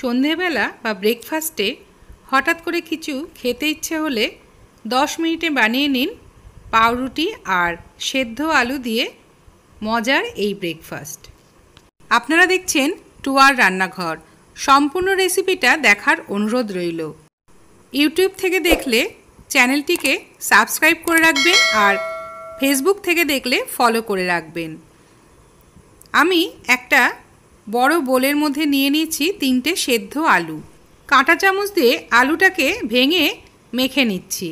সন্ধেবেলা বা ব্রেকফাস্টে হঠাৎ করে কিছু খেতে ইচ্ছে হলে দশ মিনিটে বানিয়ে নিন পাউরুটি আর সেদ্ধ আলু দিয়ে মজার এই ব্রেকফাস্ট আপনারা দেখছেন টুয়ার রান্নাঘর সম্পূর্ণ রেসিপিটা দেখার অনুরোধ রইল ইউটিউব থেকে দেখলে চ্যানেলটিকে সাবস্ক্রাইব করে রাখবেন আর ফেসবুক থেকে দেখলে ফলো করে রাখবেন আমি একটা বড় বোলের মধ্যে নিয়ে নিচ্ছি তিনটে সেদ্ধ আলু কাঁটা চামচ দিয়ে আলুটাকে ভেঙে মেখে নিচ্ছি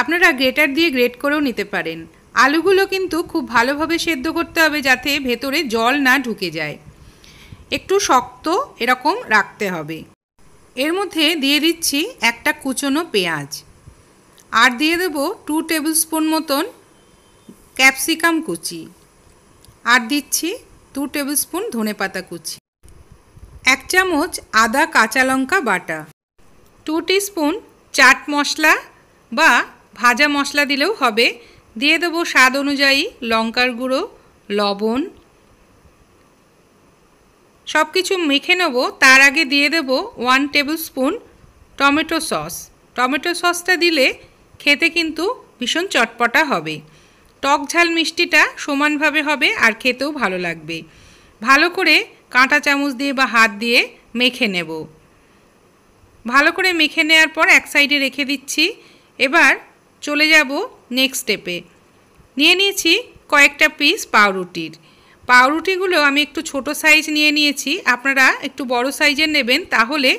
আপনারা গ্রেটার দিয়ে গ্রেট করেও নিতে পারেন আলুগুলো কিন্তু খুব ভালোভাবে সেদ্ধ করতে হবে যাতে ভেতরে জল না ঢুকে যায় একটু শক্ত এরকম রাখতে হবে এর মধ্যে দিয়ে দিচ্ছি একটা কুচনো পেঁয়াজ আর দিয়ে দেব টু টেবিল স্পুন মতন ক্যাপসিকাম কুচি আর দিচ্ছি দু টেবিল স্পুন ধনে পাতা কুচি এক চামচ আদা কাঁচা লঙ্কা বাটা টু স্পুন চাট মশলা বা ভাজা মশলা দিলেও হবে দিয়ে দেবো স্বাদ অনুযায়ী লঙ্কার গুঁড়ো লবণ সব কিছু মেখে নেব তার আগে দিয়ে দেব one tablespoon tomato sauce tomato সসটা দিলে খেতে কিন্তু ভীষণ চটপটা হবে টক ঝাল মিষ্টিটা সমানভাবে হবে আর খেতেও ভালো লাগবে ভালো করে কাঁটা চামচ দিয়ে বা হাত দিয়ে মেখে নেব ভালো করে মেখে নেওয়ার পর এক সাইডে রেখে দিচ্ছি এবার চলে যাব নেক্সট স্টেপে নিয়ে নিয়েছি কয়েকটা পিস পাউরুটির পাউরুটিগুলো আমি একটু ছোট সাইজ নিয়ে নিয়েছি আপনারা একটু বড় সাইজের নেবেন তাহলে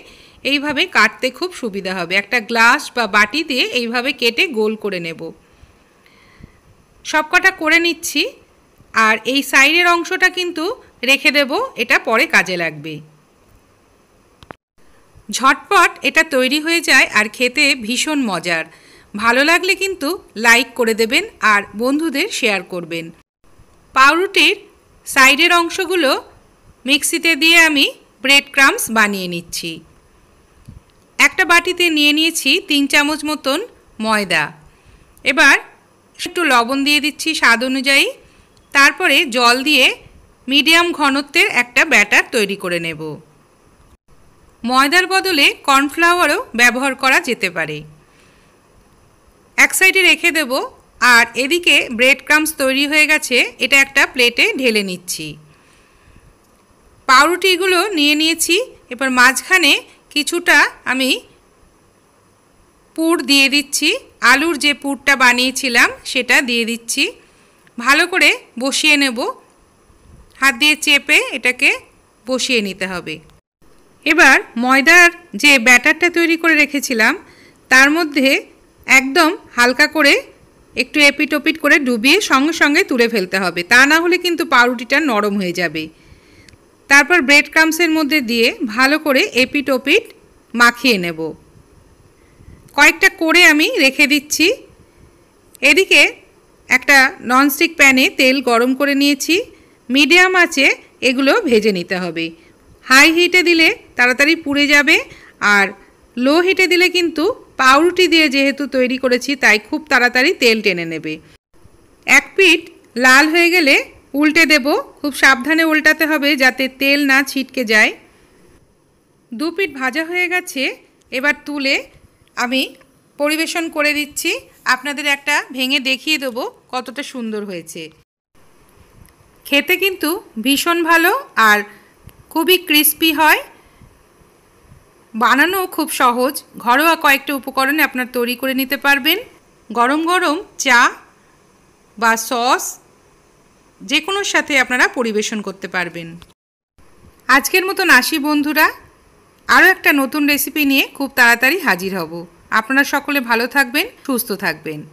এইভাবে কাটতে খুব সুবিধা হবে একটা গ্লাস বা বাটি দিয়ে এইভাবে কেটে গোল করে নেবো সবকটা করে নিচ্ছি আর এই সাইডের অংশটা কিন্তু রেখে দেব এটা পরে কাজে লাগবে ঝটপট এটা তৈরি হয়ে যায় আর খেতে ভীষণ মজার ভালো লাগলে কিন্তু লাইক করে দেবেন আর বন্ধুদের শেয়ার করবেন পাউরুটির সাইডের অংশগুলো মিক্সিতে দিয়ে আমি ব্রেড ক্রামস বানিয়ে নিচ্ছি একটা বাটিতে নিয়ে নিয়েছি তিন চামচ মতন ময়দা এবার একটু লবণ দিয়ে দিচ্ছি স্বাদ অনুযায়ী তারপরে জল দিয়ে মিডিয়াম ঘনত্বের একটা ব্যাটার তৈরি করে নেব ময়দার বদলে কর্নফ্লাওয়ারও ব্যবহার করা যেতে পারে এক সাইডে রেখে দেব আর এদিকে ব্রেড ক্রামস তৈরি হয়ে গেছে এটা একটা প্লেটে ঢেলে নিচ্ছি পাউরুটিগুলো নিয়ে নিয়েছি এবার মাঝখানে কিছুটা আমি পুর দিয়ে দিচ্ছি আলুর যে পুরটা বানিয়েছিলাম সেটা দিয়ে দিচ্ছি ভালো করে বসিয়ে নেব হাত দিয়ে চেপে এটাকে বসিয়ে নিতে হবে এবার ময়দার যে ব্যাটারটা তৈরি করে রেখেছিলাম তার মধ্যে একদম হালকা করে একটু এপিটোপিট করে ডুবিয়ে সঙ্গে সঙ্গে তুলে ফেলতে হবে তা না হলে কিন্তু পাউরুটিটা নরম হয়ে যাবে তারপর ব্রেড ক্রামসের মধ্যে দিয়ে ভালো করে এপিটোপিট মাখিয়ে নেবো কয়েকটা করে আমি রেখে দিচ্ছি এদিকে একটা ননস্টিক প্যানে তেল গরম করে নিয়েছি মিডিয়াম আছে এগুলো ভেজে নিতে হবে হাই হিটে দিলে তাড়াতাড়ি পুড়ে যাবে আর লো হিটে দিলে কিন্তু পাউরুটি দিয়ে যেহেতু তৈরি করেছি তাই খুব তাড়াতাড়ি তেল টেনে নেবে এক পিঠ লাল হয়ে গেলে উল্টে দেব খুব সাবধানে উল্টাতে হবে যাতে তেল না ছিটকে যায় দু পিট ভাজা হয়ে গেছে এবার তুলে আমি পরিবেশন করে দিচ্ছি আপনাদের একটা ভেঙে দেখিয়ে দেবো কতটা সুন্দর হয়েছে খেতে কিন্তু ভীষণ ভালো আর খুবই ক্রিস্পি হয় বানানো খুব সহজ ঘরোয়া কয়েকটা উপকরণে আপনার তৈরি করে নিতে পারবেন গরম গরম চা বা সস যে কোনোর সাথে আপনারা পরিবেশন করতে পারবেন আজকের মতন আসি বন্ধুরা আরও একটা নতুন রেসিপি নিয়ে খুব তাড়াতাড়ি হাজির হব আপনারা সকলে ভালো থাকবেন সুস্থ থাকবেন